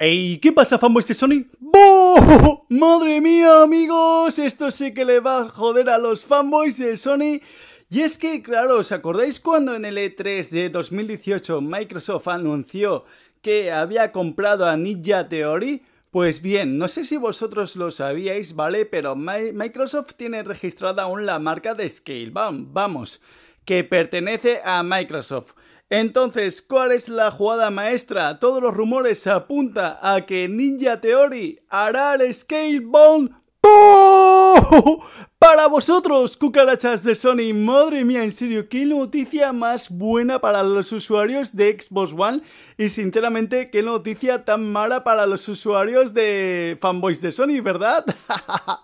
¡Ey! ¿Qué pasa, fanboys de Sony? ¡Boo! ¡Madre mía, amigos! Esto sí que le va a joder a los fanboys de Sony. Y es que, claro, ¿os acordáis cuando en el E3 de 2018 Microsoft anunció que había comprado a Ninja Theory? Pues bien, no sé si vosotros lo sabíais, ¿vale? Pero Microsoft tiene registrada aún la marca de Scalebound, vamos, que pertenece a Microsoft. Entonces, ¿cuál es la jugada maestra? Todos los rumores apuntan a que Ninja Theory hará el Scalebound para vosotros, cucarachas de Sony, madre mía, en serio, qué noticia más buena para los usuarios de Xbox One y sinceramente qué noticia tan mala para los usuarios de fanboys de Sony, ¿verdad?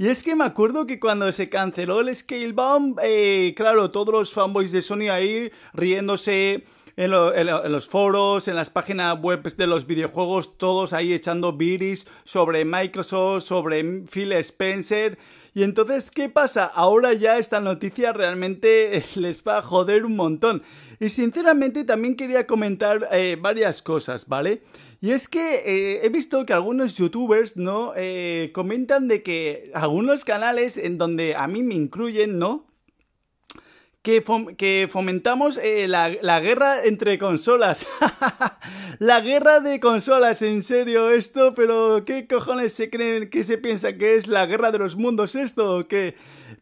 Y es que me acuerdo que cuando se canceló el Scale Bomb, eh, claro, todos los fanboys de Sony ahí riéndose en, los foros, en las páginas web de los videojuegos, todos ahí echando viris sobre Microsoft, sobre Phil Spencer. Y entonces, ¿qué pasa? Ahora ya esta noticia realmente les va a joder un montón. Y sinceramente también quería comentar eh, varias cosas, ¿vale? Y es que eh, he visto que algunos youtubers, ¿no? Eh, comentan de que algunos canales en donde a mí me incluyen, ¿no? que, fomentamos eh, la, guerra entre consolas. la guerra de consolas, en serio, esto, pero ¿qué cojones se creen que se piensa que es la guerra de los mundos esto qué?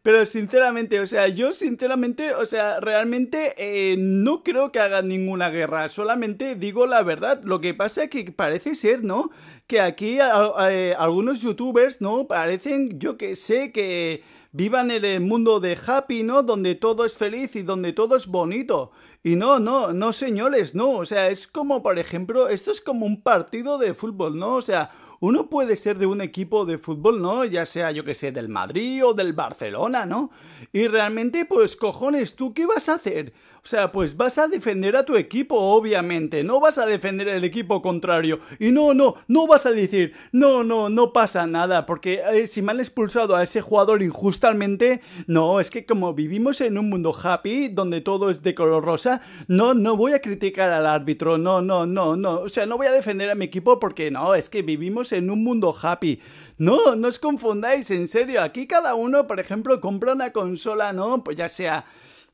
Pero sinceramente, o sea, yo sinceramente, o sea, realmente eh, no creo que hagan ninguna guerra, solamente digo la verdad. Lo que pasa es que parece ser, ¿no? Que aquí eh, algunos youtubers, ¿no? Parecen, yo que sé, que vivan en el mundo de happy, ¿no? Donde todo es feliz y donde todo es bonito. Y no, no, no señores, no. O sea, es como, por ejemplo, esto es como un partido de fútbol, ¿no? O sea, uno puede ser de un equipo de fútbol, ¿no? Ya sea, yo que sé, del Madrid o del Barcelona, ¿no? Y realmente, pues cojones, ¿tú qué vas a hacer? O sea, pues vas a defender a tu equipo, obviamente, no vas a defender el equipo contrario. Y no, no, no vas a decir, no, no, no pasa nada, porque eh, si me han expulsado a ese jugador injustamente, no, es que como vivimos en un mundo happy, donde todo es de color rosa, no, no voy a criticar al árbitro, no, no, no, no, o sea, no voy a defender a mi equipo porque no, es que vivimos en un mundo happy. No, no os confundáis, en serio. Aquí cada uno, por ejemplo, compra una consola, ¿no? Pues ya sea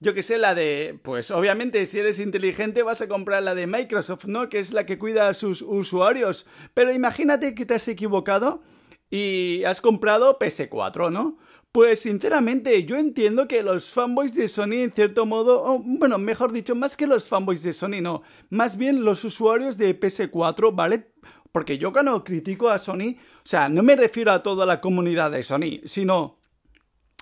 yo qué sé, la de, pues obviamente si eres inteligente vas a comprar la de Microsoft, ¿no? Que es la que cuida a sus usuarios. Pero imagínate que te has equivocado y has comprado PS4, ¿no? Pues sinceramente yo entiendo que los fanboys de Sony en cierto modo, bueno, mejor dicho, más que los fanboys de Sony, no, más bien los usuarios de PS4, ¿vale? Porque yo cuando critico a Sony, o sea, no me refiero a toda la comunidad de Sony, sino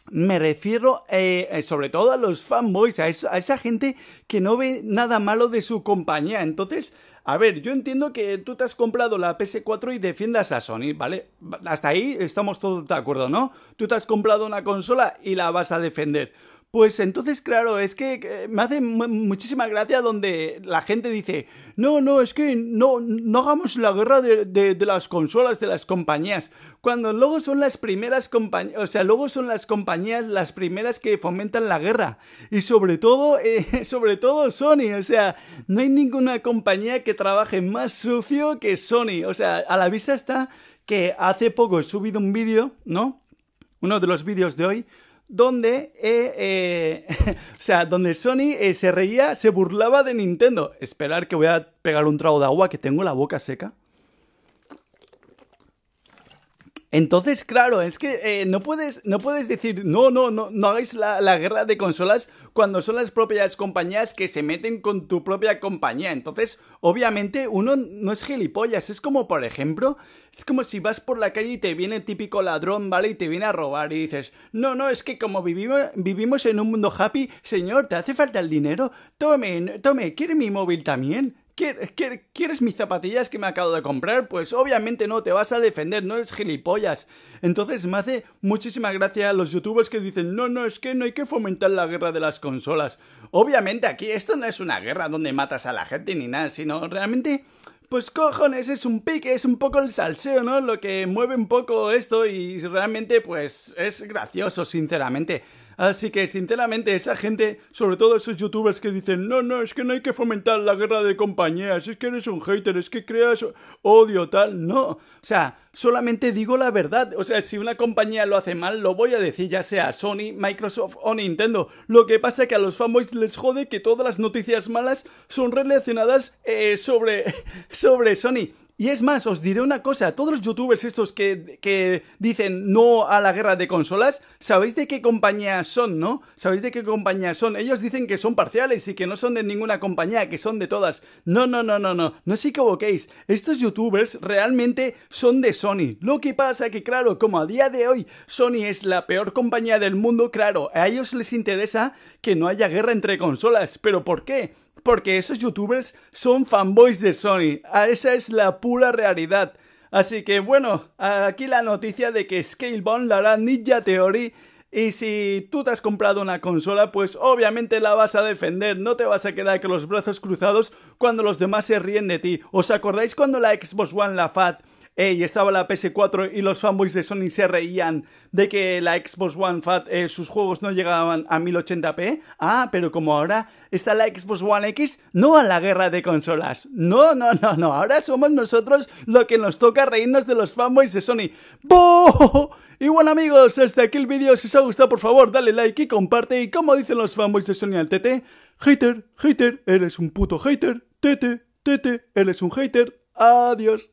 me refiero eh, eh, sobre todo a los fanboys, a esa gente que no ve nada malo de su compañía. Entonces, a ver, yo entiendo que tú te has comprado la PS4 y defiendas a Sony, ¿vale? Hasta ahí estamos todos de acuerdo, ¿no? Tú te has comprado una consola y la vas a defender. Pues entonces, claro, es que me hace muchísima gracia donde la gente dice, no, no, es que no, no hagamos la guerra de, las consolas, de las compañías, cuando luego son las primeras compañías, o sea, luego son las compañías las primeras que fomentan la guerra. Y sobre todo, eh, sobre todo Sony, o sea, no hay ninguna compañía que trabaje más sucio que Sony. O sea, a la vista está que hace poco he subido un vídeo, ¿no? Uno de los vídeos de hoy, donde, eh, eh, o sea, donde Sony eh, se reía, se burlaba de Nintendo. Esperar que voy a pegar un trago de agua que tengo la boca seca. Entonces, claro, es que eh, no, puedes, no puedes decir, no, no, no, no hagáis la, guerra de consolas cuando son las propias compañías que se meten con tu propia compañía. Entonces, obviamente, uno no es gilipollas. Es como, por ejemplo, es como si vas por la calle y te viene típico ladrón, ¿vale? Y te viene a robar y dices, no, no, es que como vivimos, vivimos en un mundo happy, señor, ¿te hace falta el dinero? Tome, tome, ¿quiere mi móvil también? ¿Quieres mis zapatillas que me acabo de comprar? Pues obviamente no, te vas a defender, no eres gilipollas. Entonces me hace muchísima gracia a los youtubers que dicen, no, no, es que no hay que fomentar la guerra de las consolas. Obviamente aquí esto no es una guerra donde matas a la gente ni nada, sino realmente... Pues cojones, es un pique, es un poco el salseo, ¿no? Lo que mueve un poco esto y realmente pues es gracioso, sinceramente. Así que, sinceramente, esa gente, sobre todo esos youtubers que dicen, no, no, es que no hay que fomentar la guerra de compañías, es que eres un hater, es que creas odio, tal, no. O sea, solamente digo la verdad. O sea, si una compañía lo hace mal, lo voy a decir, ya sea Sony, Microsoft o Nintendo. Lo que pasa es que a los fanboys les jode que todas las noticias malas son relacionadas eh, sobre, sobre Sony. Y es más, os diré una cosa, todos los youtubers estos que, dicen no a la guerra de consolas, sabéis de qué compañía son, ¿no? Sabéis de qué compañía son. Ellos dicen que son parciales y que no son de ninguna compañía, que son de todas. No, no, no, no, no, no os equivoquéis. Estos youtubers realmente son de Sony. Lo que pasa que, claro, como a día de hoy Sony es la peor compañía del mundo, claro, a ellos les interesa que no haya guerra entre consolas. ¿Pero por qué? porque esos youtubers son fanboys de Sony. Ah, esa es la pura realidad. Así que bueno, aquí la noticia de que Scalebound la hará Ninja Theory. Y si tú te has comprado una consola, pues obviamente la vas a defender, no te vas a quedar con los brazos cruzados cuando los demás se ríen de ti. ¿Os acordáis cuando la Xbox One, la FAT, Ey, estaba la PS4 y los fanboys de Sony se reían de que la Xbox One Fat, eh, sus juegos no llegaban a 1080p. Ah, pero como ahora está la Xbox One X, no a la guerra de consolas. No, no, no, no. Ahora somos nosotros lo que nos toca reírnos de los fanboys de Sony. ¡Boo! Y bueno amigos, hasta aquí el vídeo. Si os ha gustado, por favor, dale like y comparte. Y como dicen los fanboys de Sony al TT, hater, hater, eres un puto hater. Tete, tete, eres un hater. Adiós.